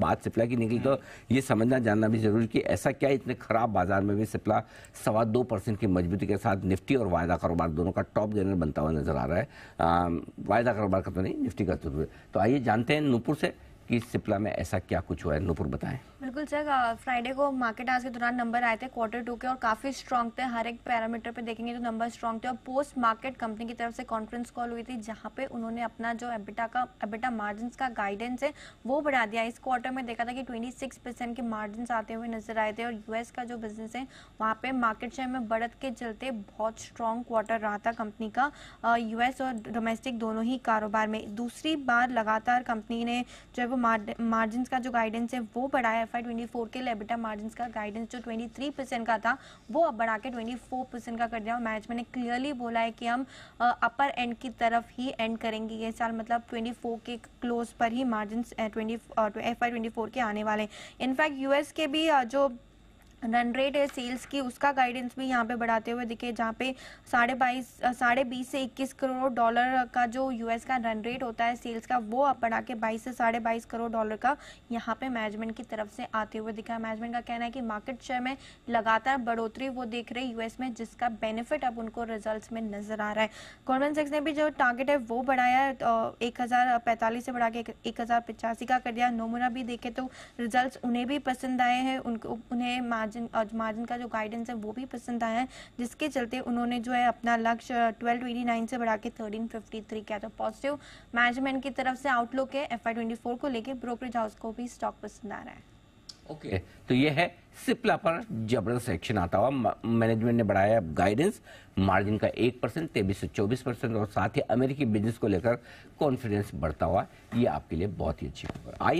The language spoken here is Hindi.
बात सिप्ला की निकली तो ये समझना जानना भी जरूरी कि ऐसा क्या इतने खराब बाजार में भी सिप्ला सवा दो परसेंट की मजबूती के साथ निफ्टी और वायदा कारोबार दोनों का टॉप गेनर बनता हुआ नजर आ रहा है वायदा कारोबार का तो नहीं निफ्टी का जरूर तो आइए जानते हैं नूपुर से कि सिप्ला में ऐसा क्या कुछ हुआ है नूपुर बताएं बिल्कुल सर फ्राइडे को मार्केट आज के दौरान नंबर आए थे क्वार्टर टू के और काफ़ी स्ट्रॉन्ग थे हर एक पैरामीटर पे देखेंगे तो नंबर स्ट्रॉन्ग थे और पोस्ट मार्केट कंपनी की तरफ से कॉन्फ्रेंस कॉल हुई थी जहां पे उन्होंने अपना जो एबिटा का एबिटा मार्जिन का गाइडेंस है वो बढ़ा दिया इस क्वार्टर में देखा था कि ट्वेंटी के मार्जिन आते हुए नजर आए थे और यूएस का जो बिजनेस है वहाँ पे मार्केट शेयर में बढ़त के चलते बहुत स्ट्रॉन्ग क्वार्टर रहा था कंपनी का यूएस और डोमेस्टिक दोनों ही कारोबार में दूसरी बार लगातार कंपनी ने जो है मार्जिन का जो गाइडेंस है वो बढ़ाया एफ आई ट्वेंटी फोर के लिए बेटा मार्जिन का गाइडेंस जो ट्वेंटी थ्री परसेंट का था वो अब बढ़ा के ट्वेंटी फोर परसेंट का कर दिया और मैनेजमेंट ने क्लियरली बोला है कि हम अपर एंड की तरफ ही एंड करेंगे ये साल मतलब ट्वेंटी फोर के क्लोज पर ही margin twenty F I twenty four के आने वाले इनफैक्ट यूएस के भी जो रन रेट है सेल्स की उसका गाइडेंस भी यहाँ पे बढ़ाते हुए दिखे जहाँ पे साढ़े बाईस साढ़े बीस से इक्कीस करोड़ डॉलर का जो यूएस का रन रेट होता है सेल्स का वो अब बढ़ा के बाईस से साढ़े बाईस करोड़ डॉलर का यहाँ पे मैनेजमेंट की तरफ से आते हुए दिखा मैनेजमेंट का कहना है कि मार्केट शेयर में लगातार बढ़ोतरी वो देख रहे यूएस में जिसका बेनिफिट अब उनको रिजल्ट में नजर आ रहा है गोल्डमैन सेक्स ने भी जो टारगेट है वो बढ़ाया तो एक से बढ़ा के एक का कर दिया नोमुना भी देखे तो रिजल्ट उन्हें भी पसंद आए हैं उनको उन्हें मार्जिन और मार्जिन का जो गाइडेंस है वो भी पसंद आया है जिसके चलते उन्होंने जो है अपना लक्ष्य ट्वेल्व एटी नाइन से बढ़ा के थर्टीन फिफ्टी थ्री किया था पॉजिटिव मैनेजमेंट की तरफ से आउटलुक है एफ आई को लेकर ब्रोकरेज हाउस को भी स्टॉक पसंद आ रहा है ओके okay. तो ये है सिप्ला पर जबरदस्त एक्शन आता हुआ मैनेजमेंट ने बढ़ाया गाइडेंस मार्जिन का एक परसेंट तेबीस से चौबीस परसेंट और साथ ही अमेरिकी बिजनेस को लेकर कॉन्फिडेंस बढ़ता हुआ ये आपके लिए बहुत ही अच्छी खबर आइए